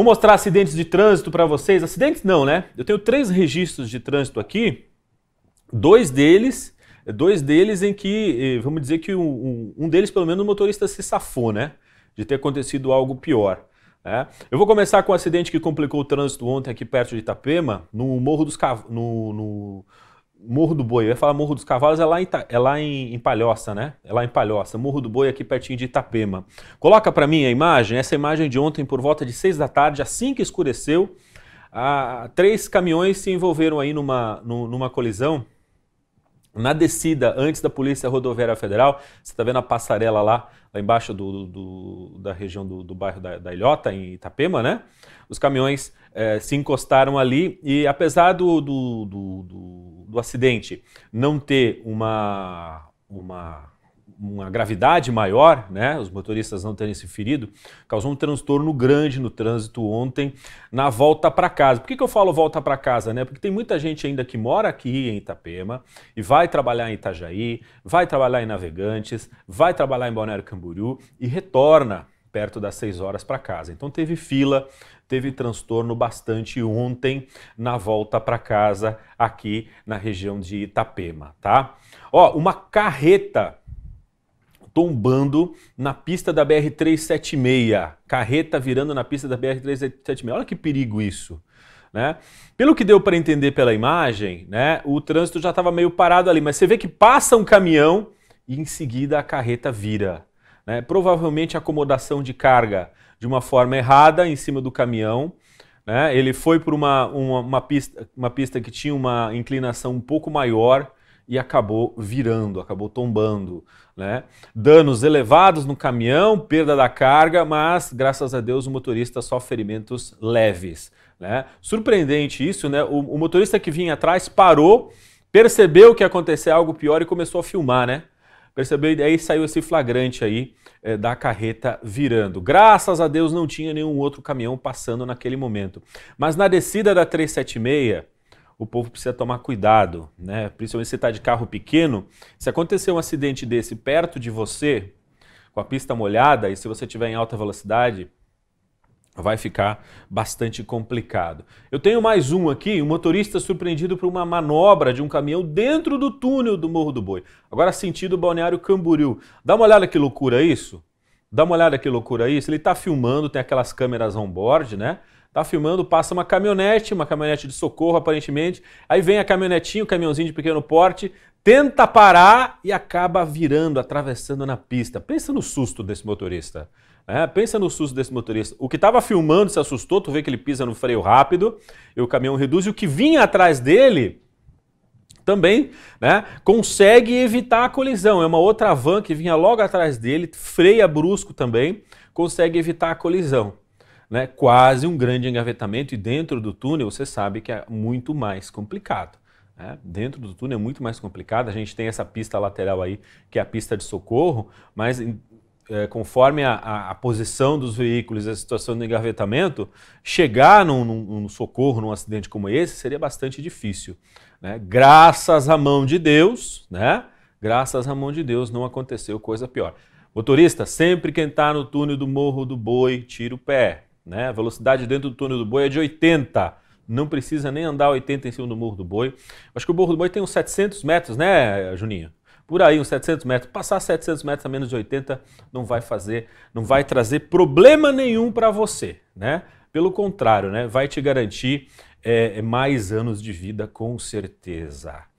Vou mostrar acidentes de trânsito para vocês. Acidentes não, né? Eu tenho três registros de trânsito aqui. Dois deles, dois deles em que, eh, vamos dizer que um, um deles, pelo menos, o motorista se safou, né? De ter acontecido algo pior. Né? Eu vou começar com um acidente que complicou o trânsito ontem aqui perto de Itapema, no Morro dos Cavos. Morro do Boi, eu ia falar Morro dos Cavalos, é lá, em, é lá em, em, Palhoça, né? É lá em Palhoça. Morro do Boi aqui pertinho de Itapema. Coloca para mim a imagem, essa imagem de ontem por volta de 6 da tarde, assim que escureceu, a, ah, três caminhões se envolveram aí numa, numa colisão na descida antes da Polícia Rodoviária Federal. Você está vendo a passarela lá, lá embaixo do, do da região do, do bairro da, da, Ilhota, em Itapema, né? Os caminhões eh, se encostaram ali e apesar do, do, do do acidente não ter uma, uma, uma gravidade maior, né, os motoristas não terem se ferido, causou um transtorno grande no trânsito ontem na volta para casa. Por que, que eu falo volta para casa? Né? Porque tem muita gente ainda que mora aqui em Itapema e vai trabalhar em Itajaí, vai trabalhar em Navegantes, vai trabalhar em Balneário Camboriú e retorna perto das 6 horas para casa. Então teve fila, teve transtorno bastante ontem na volta para casa aqui na região de Itapema, tá? Ó, uma carreta tombando na pista da BR 376, carreta virando na pista da BR 376. Olha que perigo isso. Né? Pelo que deu para entender pela imagem, né, o trânsito já estava meio parado ali, mas você vê que passa um caminhão e em seguida a carreta vira. Né? Provavelmente acomodação de carga de uma forma errada em cima do caminhão. Né? Ele foi por uma, uma, uma, pista, uma pista que tinha uma inclinação um pouco maior e acabou virando, acabou tombando. Né? Danos elevados no caminhão, perda da carga, mas graças a Deus o motorista só ferimentos leves. Né? Surpreendente isso, né? O, o motorista que vinha atrás parou, percebeu que aconteceu algo pior e começou a filmar, né? Percebeu? E aí saiu esse flagrante aí é, da carreta virando. Graças a Deus não tinha nenhum outro caminhão passando naquele momento. Mas na descida da 376, o povo precisa tomar cuidado, né? Principalmente se está de carro pequeno. Se acontecer um acidente desse perto de você, com a pista molhada, e se você estiver em alta velocidade, vai ficar bastante complicado. Eu tenho mais um aqui, um motorista surpreendido por uma manobra de um caminhão dentro do túnel do Morro do Boi. Agora sentido Balneário Camboriú. Dá uma olhada que loucura isso. Dá uma olhada que loucura isso. Ele está filmando, tem aquelas câmeras on-board, né? Tá filmando, passa uma caminhonete, uma caminhonete de socorro aparentemente. Aí vem a caminhonetinha, o caminhãozinho de pequeno porte, tenta parar e acaba virando, atravessando na pista. Pensa no susto desse motorista. É, pensa no susto desse motorista. O que estava filmando se assustou, tu vê que ele pisa no freio rápido e o caminhão reduz. E o que vinha atrás dele também né, consegue evitar a colisão. É uma outra van que vinha logo atrás dele, freia brusco também, consegue evitar a colisão. Né? Quase um grande engavetamento e dentro do túnel você sabe que é muito mais complicado. É, dentro do túnel é muito mais complicado. A gente tem essa pista lateral aí, que é a pista de socorro, mas é, conforme a, a, a, posição dos veículos e a situação do engavetamento, chegar num, num, num, socorro, num acidente como esse, seria bastante difícil. Né? Graças à mão de Deus, né? graças à mão de Deus, não aconteceu coisa pior. Motorista, sempre quem está no túnel do Morro do Boi, tira o pé. Né? A velocidade dentro do túnel do Boi é de 80 não precisa nem andar 80 em cima do Morro do Boi. Acho que o Morro do Boi tem uns 700 metros, né, Juninho? Por aí, uns 700 metros. Passar 700 metros a menos de 80 não vai fazer, não vai trazer problema nenhum para você, né? Pelo contrário, né? Vai te garantir é, mais anos de vida com certeza.